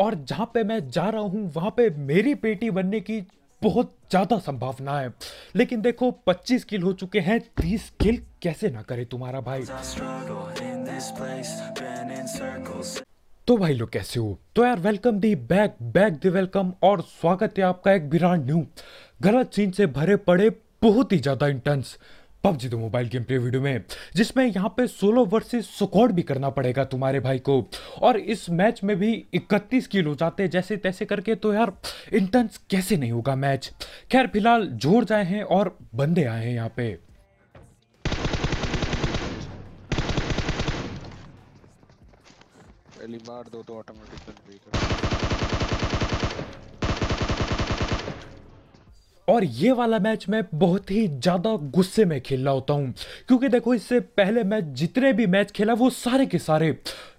और जहाँ पे मैं जा रहा हूँ वहाँ पे मेरी बेटी बनने की बहुत ज़्यादा संभावना है लेकिन देखो 25 किल हो चुके हैं 30 किल कैसे ना करे तुम्हारा भाई तो भाई लोग कैसे हो तो यार welcome the back back the welcome और स्वागत है आपका एक बिरान न्यू गलत सीन से भरे पड़े बहुत ही ज़्यादा इंटेंस पबजी दो तो मोबाइल गेम प्ले वीडियो में जिसमें यहाँ पे सोलो वर्सेस सुकोड भी करना पड़ेगा तुम्हारे भाई को और इस मैच में भी 31 किल हो जाते हैं जैसे तैसे करके तो यार इंटेंस कैसे नहीं होगा मैच खैर फिलहाल जोर जाए हैं और बंदे आए हैं यहाँ पे पहली बार दो तो ऑटोमेटिक और ये वाला मैच मैं बहुत ही ज़्यादा गुस्से में खेल रहा होता हूँ क्योंकि देखो इससे पहले मैं जितने भी मैच खेला वो सारे के सारे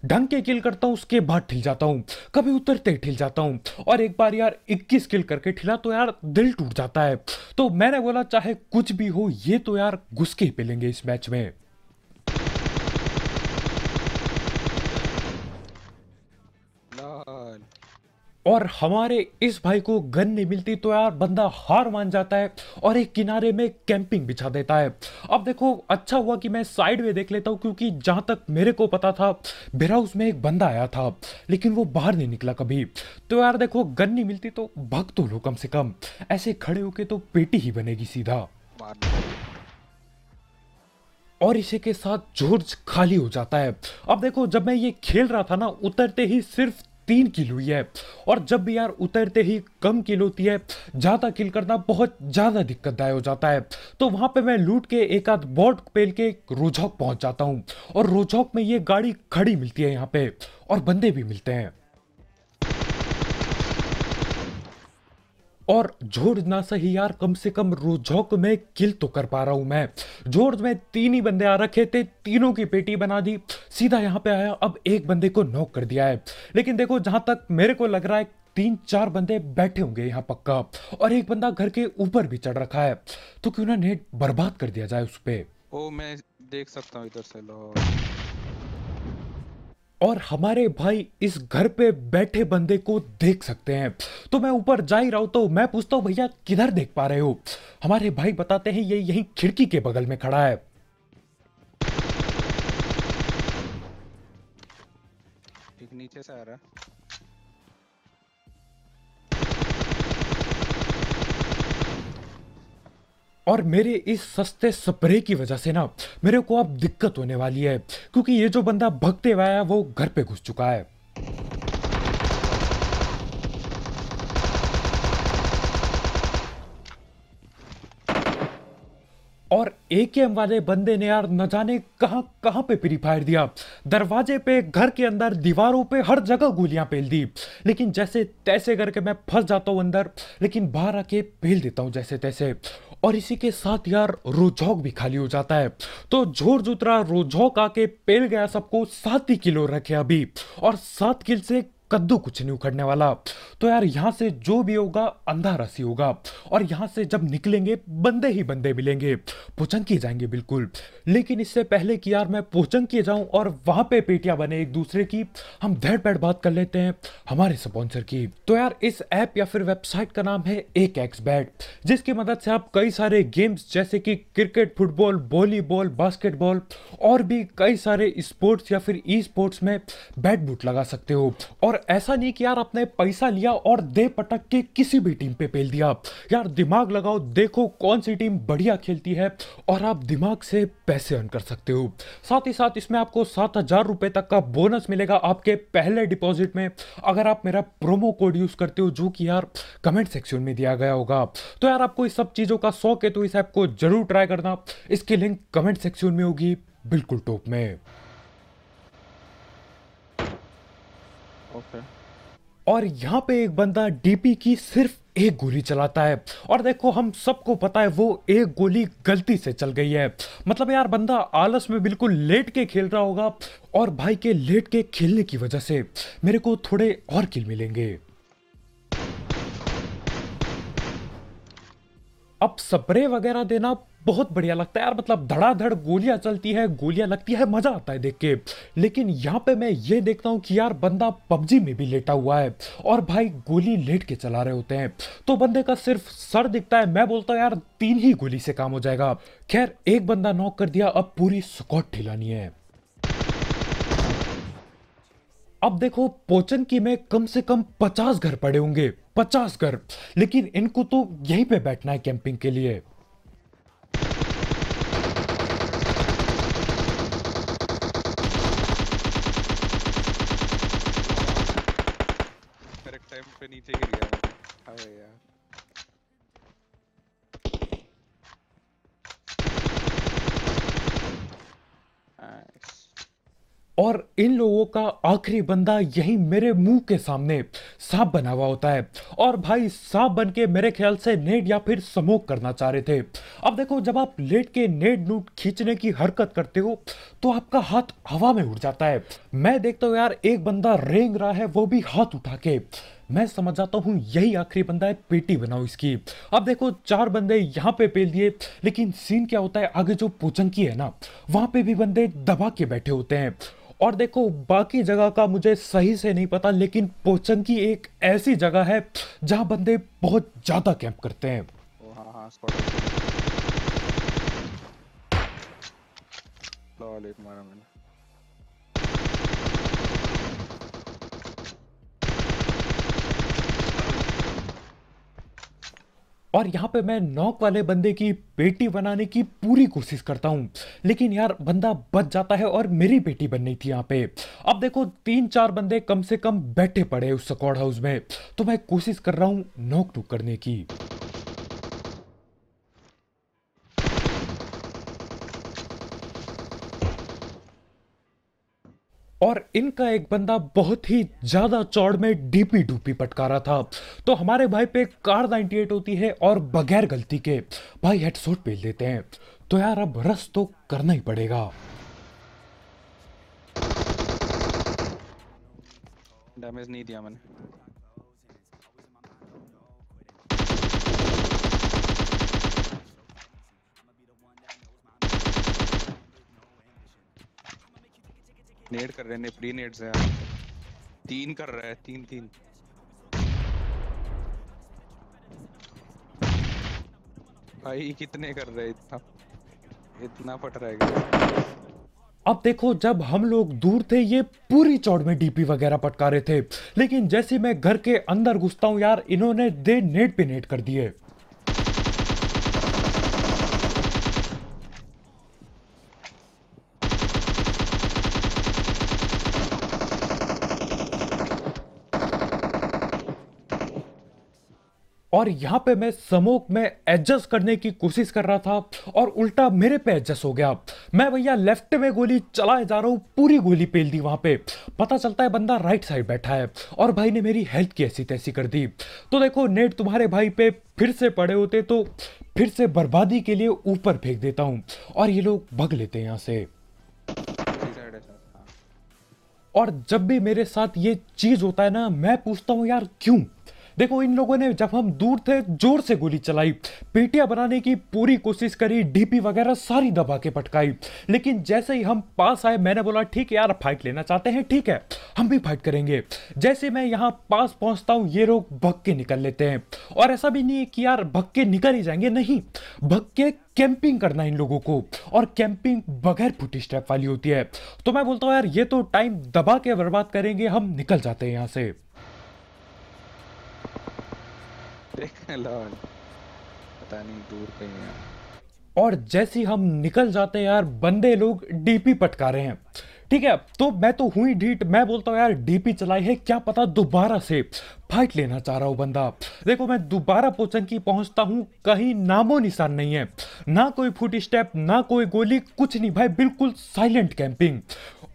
ढंग के किल करता हूँ उसके बाद ठिल जाता हूँ कभी उतरते ठिल जाता हूँ और एक बार यार 21 किल करके ठिला तो यार दिल टूट जाता है तो मैंने बोला चाहे कुछ भी हो ये तो यार घुसके ही पिलेंगे इस मैच में और हमारे इस भाई को गन नहीं मिलती तो यार बंदा हार मान जाता है और एक किनारे में कैंपिंग बिछा देता है अब देखो अच्छा हुआ कि मैं साइड में देख लेता हूँ क्योंकि जहाँ तक मेरे को पता था बेराउस में एक बंदा आया था लेकिन वो बाहर नहीं निकला कभी तो यार देखो गन नहीं मिलती तो भग तो लो कम से कम ऐसे खड़े होके तो पेटी ही बनेगी सीधा और इसी के साथ जोर्ज खाली हो जाता है अब देखो जब मैं ये खेल रहा था ना उतरते ही सिर्फ तीन किल हुई है और जब भी यार उतरते ही कम किल होती है ज़्यादा किल करना बहुत ज़्यादा दिक्कतदायक हो जाता है तो वहाँ पे मैं लूट के एक आध बोर्ड पेल के रोझौक पहुँच जाता हूँ और रोझौक में ये गाड़ी खड़ी मिलती है यहाँ पे और बंदे भी मिलते हैं और जोर ना सही यार कम से कम रोजौक में किल तो कर पा रहा हूं मैं जोर में तीन ही बंदे आ रखे थे तीनों की पेटी बना दी सीधा यहां पे आया अब एक बंदे को नॉक कर दिया है लेकिन देखो जहां तक मेरे को लग रहा है तीन चार बंदे बैठे होंगे यहाँ पक्का और एक बंदा घर के ऊपर भी चढ़ रखा है तो क्यों ना नेट बर्बाद कर दिया जाए उस पर ओ मैं देख सकता हूँ इधर से लो और हमारे भाई इस घर पे बैठे बंदे को देख सकते हैं तो मैं ऊपर जा ही रहा हूं तो मैं पूछता हूं भैया किधर देख पा रहे हो हमारे भाई बताते हैं ये यही खिड़की के बगल में खड़ा है नीचे से आ रहा और मेरे इस सस्ते स्प्रे की वजह से ना मेरे को अब दिक्कत होने वाली है क्योंकि ये जो बंदा भगते हुआ है वो घर पे घुस चुका है और ए वाले बंदे ने यार न जाने कहां कहां पे फ्री फायर दिया दरवाजे पे घर के अंदर दीवारों पे हर जगह गोलियां पेल दी लेकिन जैसे तैसे करके मैं फंस जाता हूं अंदर लेकिन बाहर आके पेल देता हूं जैसे तैसे और इसी के साथ यार रोजौक भी खाली हो जाता है तो जोर जोतरा रोजौक आके पेल गया सबको सात ही किलो रखे अभी और सात किल से कद्दू कुछ नहीं उखड़ने वाला तो यार यहाँ से जो भी होगा अंधा रसी होगा और यहाँ से जब निकलेंगे बंदे ही बंदे मिलेंगे पोचंग किए जाएंगे बिल्कुल लेकिन इससे पहले कि यार मैं पोचंग किए जाऊँ और वहाँ पे पेटियाँ बने एक दूसरे की हम धैड़ पैड बात कर लेते हैं हमारे स्पॉन्सर की तो यार इस ऐप या फिर वेबसाइट का नाम है एक एक्स बैट जिसकी मदद से आप कई सारे गेम्स जैसे कि क्रिकेट फुटबॉल वॉलीबॉल बास्केटबॉल और भी कई सारे स्पोर्ट्स या फिर ई स्पोर्ट्स में बैट बूट लगा सकते हो और ऐसा नहीं कि यार अपने पैसा लिया और दे पटक के किसी भी टीम पे पेल दिया यार दिमाग लगाओ देखो कौन सी टीम बढ़िया खेलती है और आप दिमाग से पैसे अर्न कर सकते हो साथ ही साथ इसमें आपको सात हजार रुपए तक का बोनस मिलेगा आपके पहले डिपॉजिट में अगर आप मेरा प्रोमो कोड यूज करते हो जो कि यार कमेंट सेक्शन में दिया गया होगा तो यार आपको इस सब चीज़ों का शौक है तो इस ऐप को जरूर ट्राई करना इसकी लिंक कमेंट सेक्शन में होगी बिल्कुल टॉप में okay. और यहाँ पे एक बंदा डीपी की सिर्फ एक गोली चलाता है और देखो हम सबको पता है वो एक गोली गलती से चल गई है मतलब यार बंदा आलस में बिल्कुल लेट के खेल रहा होगा और भाई के लेट के खेलने की वजह से मेरे को थोड़े और किल मिलेंगे अब स्प्रे वगैरह देना बहुत बढ़िया लगता है यार मतलब धड़ाधड़ गोलियां चलती है गोलियां लगती है मजा आता है देख के लेकिन यहाँ पे मैं ये देखता हूँ कि यार बंदा पबजी में भी लेटा हुआ है और भाई गोली लेट के चला रहे होते हैं तो बंदे का सिर्फ सर दिखता है मैं बोलता हूँ यार तीन ही गोली से काम हो जाएगा खैर एक बंदा नॉक कर दिया अब पूरी स्कॉट ठिलानी है अब देखो पोचन की में कम से कम पचास घर पड़े होंगे पचास घर लेकिन इनको तो यहीं पे बैठना है कैंपिंग के लिए और इन लोगों का आखिरी बंदा यही मेरे मुंह के सामने सांप बना हुआ होता है और भाई सांप बन के मेरे ख्याल से नेट या फिर समोक करना चाह रहे थे अब देखो जब आप लेट के नेट नूट खींचने की हरकत करते हो तो आपका हाथ हवा में उड़ जाता है मैं देखता हूँ यार एक बंदा रेंग रहा है वो भी हाथ उठा के मैं समझ जाता हूँ यही आखिरी बंदा है पेटी बनाओ इसकी अब देखो चार बंदे यहाँ पे पेल दिए लेकिन सीन क्या होता है आगे जो पोचंकी है ना वहाँ पे भी बंदे दबा के बैठे होते हैं और देखो बाकी जगह का मुझे सही से नहीं पता लेकिन पोचंकी एक ऐसी जगह है जहाँ बंदे बहुत ज़्यादा कैंप करते हैं ओ, हाँ, हाँ, मैंने और यहाँ पे मैं नॉक वाले बंदे की बेटी बनाने की पूरी कोशिश करता हूँ लेकिन यार बंदा बच जाता है और मेरी बेटी बननी थी यहाँ पे अब देखो तीन चार बंदे कम से कम बैठे पड़े उस स्कॉड हाउस में तो मैं कोशिश कर रहा हूँ नॉक टूक करने की और इनका एक बंदा बहुत ही ज़्यादा चौड़ में डीपी डूपी पटका रहा था तो हमारे भाई पे कार 98 होती है और बगैर गलती के भाई हेडसोट पेल देते हैं तो यार अब रस तो करना ही पड़ेगा डैमेज नहीं दिया मैंने नेड कर रहे हैं प्री नेड्स हैं तीन कर रहा है तीन तीन भाई कितने कर रहे हैं इतना इतना फट रहेगा अब देखो जब हम लोग दूर थे ये पूरी चौड़ में डीपी वगैरह पटका रहे थे लेकिन जैसे मैं घर के अंदर घुसता हूँ यार इन्होंने दे नेट पे नेट कर दिए और यहाँ पे मैं समोक में एडजस्ट करने की कोशिश कर रहा था और उल्टा मेरे पे एडजस्ट हो गया मैं भैया लेफ्ट में गोली चलाए जा रहा हूँ पूरी गोली पेल दी वहाँ पे पता चलता है बंदा राइट साइड बैठा है और भाई ने मेरी हेल्थ की ऐसी तैसी कर दी तो देखो नेट तुम्हारे भाई पे फिर से पड़े होते तो फिर से बर्बादी के लिए ऊपर फेंक देता हूँ और ये लोग भग लेते हैं यहाँ से और जब भी मेरे साथ ये चीज़ होता है ना मैं पूछता हूँ यार क्यों देखो इन लोगों ने जब हम दूर थे जोर से गोली चलाई पेटियां बनाने की पूरी कोशिश करी डीपी वगैरह सारी दबा के पटकाई लेकिन जैसे ही हम पास आए मैंने बोला ठीक है यार फाइट लेना चाहते हैं ठीक है हम भी फाइट करेंगे जैसे मैं यहाँ पास पहुंचता हूँ ये लोग भग के निकल लेते हैं और ऐसा भी नहीं है कि यार भग के निकल ही जाएंगे नहीं भग के कैंपिंग करना इन लोगों को और कैंपिंग बगैर फुटी स्टेप वाली होती है तो मैं बोलता हूँ यार ये तो टाइम दबा के बर्बाद करेंगे हम निकल जाते हैं यहाँ से पता नहीं दूर कहीं है और जैसे ही हम निकल जाते हैं यार बंदे लोग डीपी पटका रहे हैं ठीक है तो मैं तो हुई ढीट मैं बोलता हूँ यार डीपी चलाई है क्या पता दोबारा से फाइट लेना चाह रहा हूँ बंदा देखो मैं दोबारा पोचन की पहुंचता हूँ कहीं नामो निशान नहीं है ना कोई फुट स्टेप ना कोई गोली कुछ नहीं भाई बिल्कुल साइलेंट कैंपिंग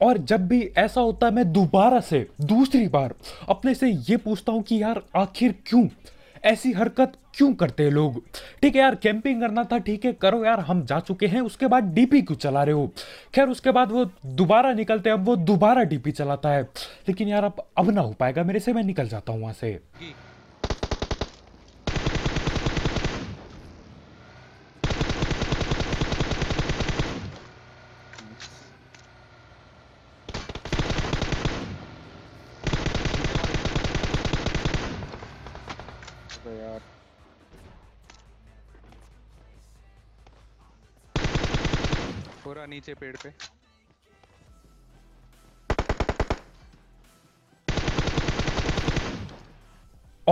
और जब भी ऐसा होता है मैं दोबारा से दूसरी बार अपने से ये पूछता हूँ कि यार आखिर क्यों ऐसी हरकत क्यों करते हैं लोग ठीक है यार कैंपिंग करना था ठीक है करो यार हम जा चुके हैं उसके बाद डीपी क्यों चला रहे हो खैर उसके बाद वो दोबारा निकलते हैं अब वो दोबारा डीपी चलाता है लेकिन यार अब अब ना हो पाएगा मेरे से मैं निकल जाता हूँ वहाँ से नीचे पेड़ पे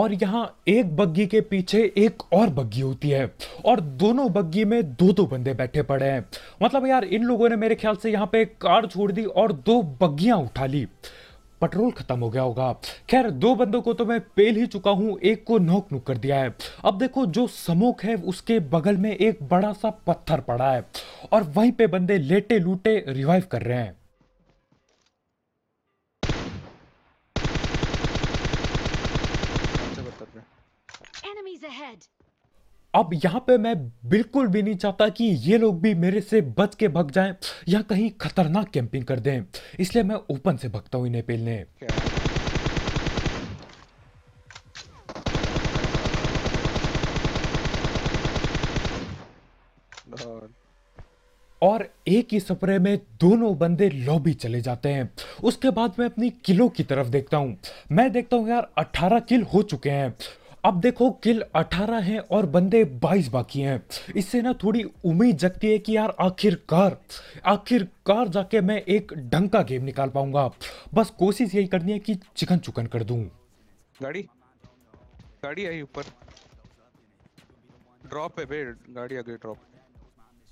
और यहाँ एक बग्गी के पीछे एक और बग्गी होती है और दोनों बग्गी में दो दो बंदे बैठे पड़े हैं मतलब यार इन लोगों ने मेरे ख्याल से यहाँ पे कार छोड़ दी और दो बग्गियां उठा ली पेट्रोल खत्म हो गया होगा खैर दो बंदों को तो मैं पेल ही चुका हूं एक को नोक नुक कर दिया है अब देखो जो समोक है उसके बगल में एक बड़ा सा पत्थर पड़ा है और वहीं पे बंदे लेटे लूटे रिवाइव कर रहे हैं अब यहाँ पे मैं बिल्कुल भी नहीं चाहता कि ये लोग भी मेरे से बच के भग जाएं या कहीं खतरनाक कैंपिंग कर दें इसलिए मैं ओपन से भगता हूँ इन्हें पेलने और एक ही सप्रे में दोनों बंदे लॉबी चले जाते हैं उसके बाद मैं अपनी किलो की तरफ देखता हूँ मैं देखता हूँ यार 18 किल हो चुके हैं अब देखो किल 18 हैं और बंदे 22 बाकी हैं इससे ना थोड़ी उम्मीद जगती है कि यार आखिरकार आखिरकार जाके मैं एक ढंग का गेम निकाल पाऊंगा बस कोशिश यही करनी है कि चिकन चुकन कर दूं गाड़ी गाड़ी आई ऊपर ड्रॉप है बे गाड़ी आ गई ड्रॉप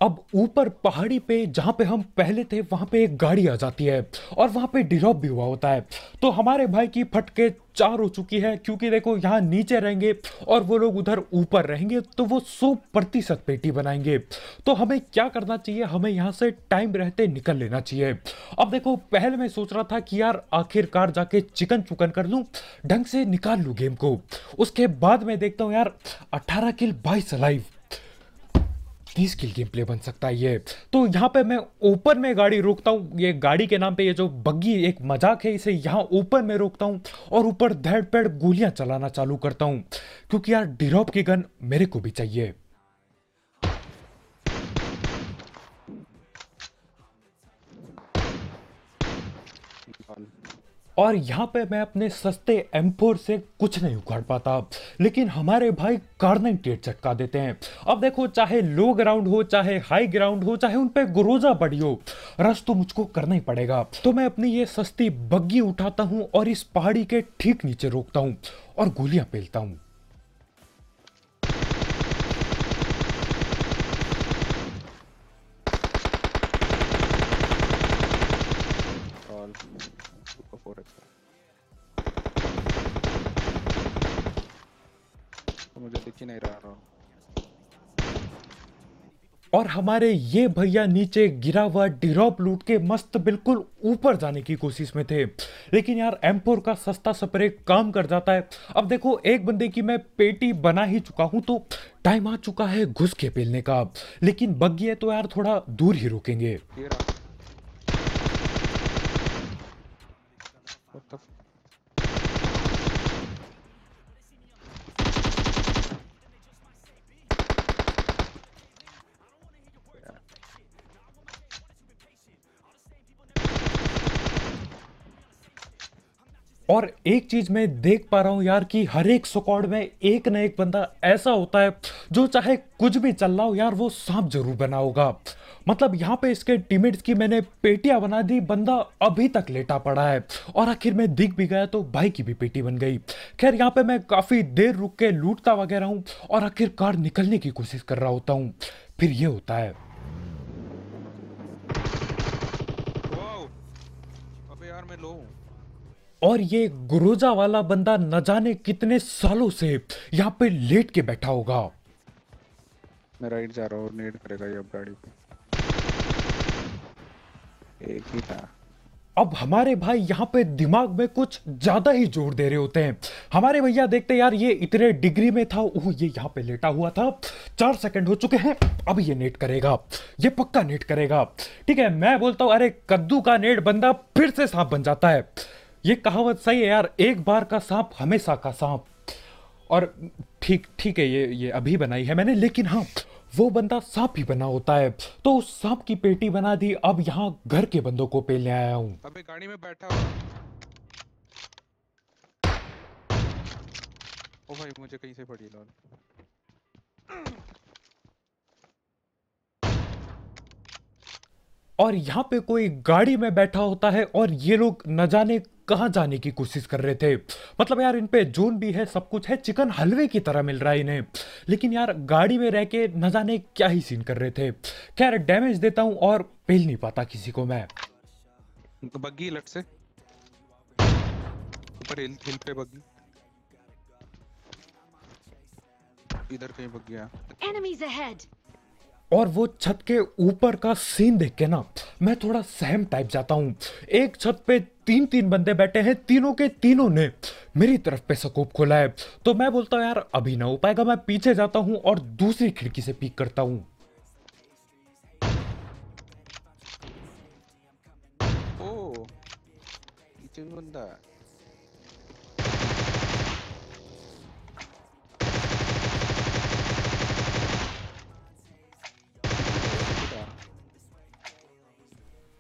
अब ऊपर पहाड़ी पे जहाँ पे हम पहले थे वहाँ पे एक गाड़ी आ जाती है और वहाँ पे डिरॉप भी हुआ होता है तो हमारे भाई की फटके चार हो चुकी है क्योंकि देखो यहाँ नीचे रहेंगे और वो लोग उधर ऊपर रहेंगे तो वो सौ प्रतिशत पेटी बनाएंगे तो हमें क्या करना चाहिए हमें यहाँ से टाइम रहते निकल लेना चाहिए अब देखो पहले मैं सोच रहा था कि यार आखिरकार जाके चिकन चुकन कर लूँ ढंग से निकाल लूँ गेम को उसके बाद मैं देखता हूँ यार अट्ठारह किल बाईस लाइव कितनी स्किल गेम प्ले बन सकता है ये तो यहाँ पे मैं ओपन में गाड़ी रोकता हूँ ये गाड़ी के नाम पे ये जो बग्गी एक मजाक है इसे यहाँ ओपन में रोकता हूँ और ऊपर धैड़ पेड़ गोलियाँ चलाना चालू करता हूँ क्योंकि यार डिरोप की गन मेरे को भी चाहिए और यहाँ पे मैं अपने सस्ते एम से कुछ नहीं उखाड़ पाता लेकिन हमारे भाई टेट चटका देते हैं अब देखो चाहे लो ग्राउंड हो चाहे हाई ग्राउंड हो चाहे उन पर गुरोजा बढ़ी हो रस तो मुझको करना ही पड़ेगा तो मैं अपनी ये सस्ती बग्गी उठाता हूँ और इस पहाड़ी के ठीक नीचे रोकता हूँ और गोलियां पेलता हूँ और हमारे ये भैया नीचे गिरा हुआ डिरॉप लूट के मस्त बिल्कुल ऊपर जाने की कोशिश में थे लेकिन यार एम्पोर का सस्ता स्प्रे काम कर जाता है अब देखो एक बंदे की मैं पेटी बना ही चुका हूँ तो टाइम आ चुका है घुस के पेलने का लेकिन बग्गी है तो यार थोड़ा दूर ही रुकेंगे और एक चीज मैं देख पा रहा हूँ यार कि हर एक स्क्वाड में एक ना एक बंदा ऐसा होता है जो चाहे कुछ भी चल रहा हो यार वो सांप जरूर बना होगा मतलब यहाँ पे इसके टीमेट्स की मैंने पेटियां बना दी बंदा अभी तक लेटा पड़ा है और आखिर मैं दिख भी गया तो भाई की भी पेटी बन गई खैर यहाँ पे मैं काफ़ी देर रुक के लूटता वगैरह हूँ और आखिरकार निकलने की कोशिश कर रहा होता हूँ फिर ये होता है और ये गुरुजा वाला बंदा न जाने कितने सालों से यहाँ पे लेट के बैठा होगा मैं राइट जा रहा हूँ नेड करेगा ये अब गाड़ी पे एक ही था अब हमारे भाई यहाँ पे दिमाग में कुछ ज्यादा ही जोर दे रहे होते हैं हमारे भैया देखते यार ये इतने डिग्री में था ओह ये यहाँ पे लेटा हुआ था चार सेकंड हो चुके हैं अब ये नेट करेगा ये पक्का नेट करेगा ठीक है मैं बोलता हूँ अरे कद्दू का नेट बंदा फिर से सांप बन जाता है ये कहावत सही है यार एक बार का सांप हमेशा का सांप और ठीक ठीक है ये ये अभी बनाई है मैंने लेकिन हाँ वो बंदा सांप ही बना होता है तो उस सांप की पेटी बना दी अब यहाँ घर के बंदों को पेलने आया हूँ गाड़ी में बैठा ओ भाई मुझे कहीं से पड़ी लॉल और यहाँ पे कोई गाड़ी में बैठा होता है और ये लोग न जाने कहा जाने की कोशिश कर रहे थे मतलब यार इन पे जून भी है सब कुछ है चिकन हलवे की तरह मिल रहा है इन्हें लेकिन यार गाड़ी में रह के न जाने क्या ही सीन कर रहे थे खैर डैमेज देता हूँ और पेल नहीं पाता किसी को मैं बग्गी लट से ऊपर हिल हिल पे बग्गी इधर कहीं बग गया एनिमीज अहेड और वो छत के ऊपर का सीन देख के ना मैं थोड़ा सहम टाइप जाता हूँ एक छत पे तीन तीन बंदे बैठे हैं तीनों के तीनों ने मेरी तरफ पे सकूप खोला है तो मैं बोलता हूँ यार अभी ना हो पाएगा मैं पीछे जाता हूँ और दूसरी खिड़की से पीक करता हूँ बंदा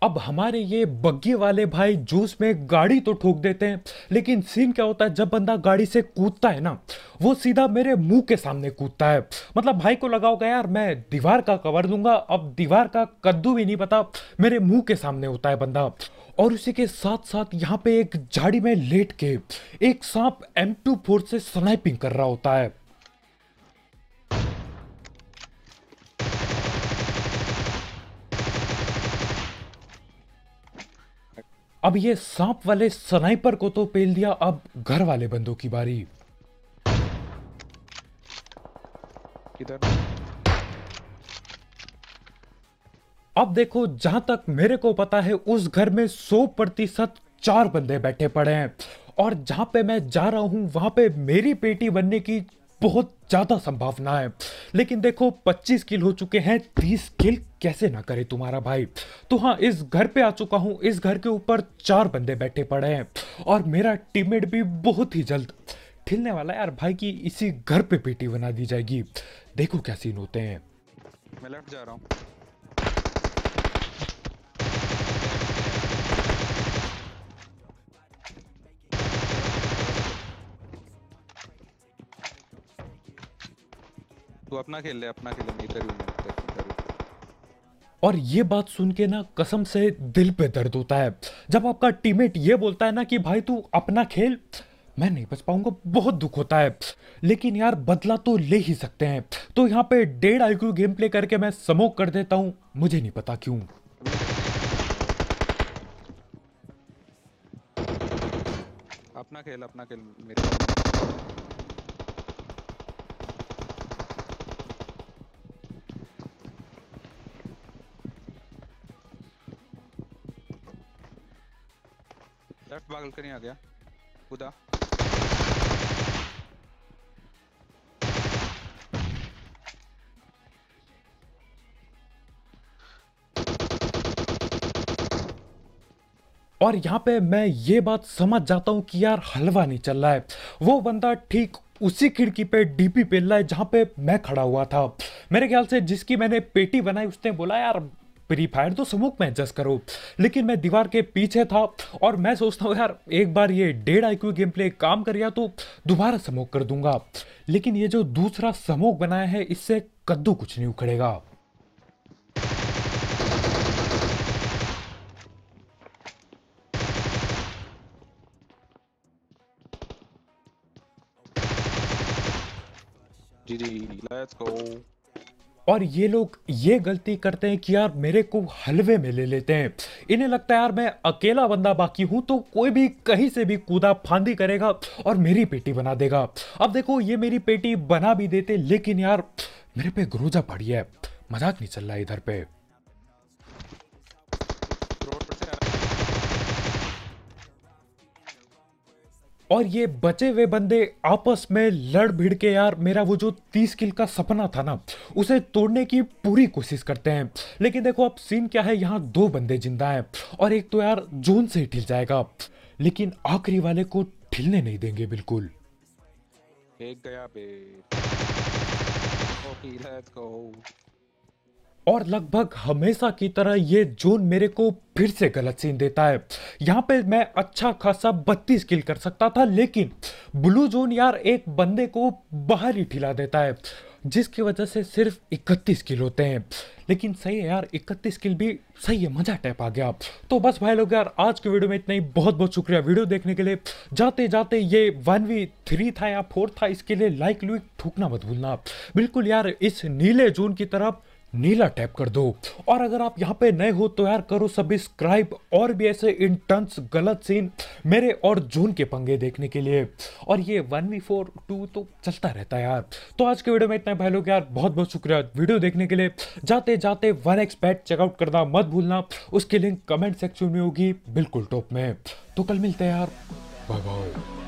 अब हमारे ये बग्गी वाले भाई जूस में गाड़ी तो ठोक देते हैं लेकिन सीन क्या होता है जब बंदा गाड़ी से कूदता है ना वो सीधा मेरे मुंह के सामने कूदता है मतलब भाई को लगा होगा यार मैं दीवार का कवर दूंगा अब दीवार का कद्दू भी नहीं पता मेरे मुंह के सामने होता है बंदा और उसी के साथ साथ यहाँ पे एक झाड़ी में लेट के एक सांप एम टू फोर से स्नाइपिंग कर रहा होता है अब ये सांप वाले स्नाइपर को तो पेल दिया अब घर वाले बंदों की बारी किधर अब देखो जहां तक मेरे को पता है उस घर में सौ प्रतिशत चार बंदे बैठे पड़े हैं और जहां पे मैं जा रहा हूं वहां पे मेरी पेटी बनने की बहुत ज्यादा संभावना है लेकिन देखो 25 किल हो चुके हैं 30 किल कैसे ना करे तुम्हारा भाई तो हाँ इस घर पे आ चुका हूँ इस घर के ऊपर चार बंदे बैठे पड़े हैं और मेरा टीममेट भी बहुत ही जल्द ठिलने वाला यार भाई की इसी घर पे पेटी बना दी जाएगी देखो क्या सीन होते हैं मैं लेफ्ट जा रहा हूँ तू अपना खेल ले अपना खेल ले मैं इधर ही हूँ और ये बात सुन के ना कसम से दिल पे दर्द होता है जब आपका टीममेट ये बोलता है ना कि भाई तू अपना खेल मैं नहीं बच पाऊंगा बहुत दुख होता है लेकिन यार बदला तो ले ही सकते हैं तो यहाँ पे डेढ़ आई गेम प्ले करके मैं समोक कर देता हूँ मुझे नहीं पता क्यों अपना खेल अपना खेल मेरे पागल करने आ गया खुदा और यहां पे मैं ये बात समझ जाता हूं कि यार हलवा नहीं चल रहा है वो बंदा ठीक उसी खिड़की पे डीपी पेल रहा है जहां पे मैं खड़ा हुआ था मेरे ख्याल से जिसकी मैंने पेटी बनाई उसने बोला यार फ्री फायर तो सबूक में एडजस्ट करो लेकिन मैं दीवार के पीछे था और मैं सोचता हूँ यार एक बार ये डेढ़ आई क्यू गेम प्ले काम कर गया तो दोबारा समोक कर दूंगा लेकिन ये जो दूसरा समोक बनाया है इससे कद्दू कुछ नहीं उखड़ेगा GG, let's go. और ये लोग ये गलती करते हैं कि यार मेरे को हलवे में ले लेते हैं इन्हें लगता है यार मैं अकेला बंदा बाकी हूँ तो कोई भी कहीं से भी कूदा फांदी करेगा और मेरी पेटी बना देगा अब देखो ये मेरी पेटी बना भी देते लेकिन यार मेरे पे गुरुजा पड़ी है मजाक नहीं चल रहा इधर पे और ये बचे हुए बंदे आपस में लड़ भिड़ के यार मेरा वो जो तीस किल का सपना था ना उसे तोड़ने की पूरी कोशिश करते हैं लेकिन देखो अब सीन क्या है यहाँ दो बंदे जिंदा हैं और एक तो यार जोन से ही ठिल जाएगा लेकिन आखिरी वाले को ठिलने नहीं देंगे बिल्कुल एक गया बे। और लगभग हमेशा की तरह ये जोन मेरे को फिर से गलत सीन देता है यहाँ पे मैं अच्छा खासा बत्तीस किल कर सकता था लेकिन ब्लू जोन यार एक बंदे को बाहर ही ठिला देता है जिसकी वजह से सिर्फ 31 किल होते हैं लेकिन सही है यार 31 किल भी सही है मज़ा टैप आ गया तो बस भाई लोग यार आज के वीडियो में इतना ही बहुत बहुत शुक्रिया वीडियो देखने के लिए जाते जाते ये वन वी थ्री था या फोर था इसके लिए लाइक लुक ठूकना मत भूलना बिल्कुल यार इस नीले जोन की तरफ नीला टैप कर दो और अगर आप यहाँ पे नए हो तो यार करो सब्सक्राइब और भी ऐसे इंटेंस गलत सीन मेरे और जून के पंगे देखने के लिए और ये वन वी फोर टू तो चलता रहता है यार तो आज के वीडियो में इतना भाई लोग यार बहुत बहुत शुक्रिया वीडियो देखने के लिए जाते जाते वन एक्स पैट चेकआउट करना मत भूलना उसकी लिंक कमेंट सेक्शन में होगी बिल्कुल टॉप में तो कल मिलते हैं यार बाय बाय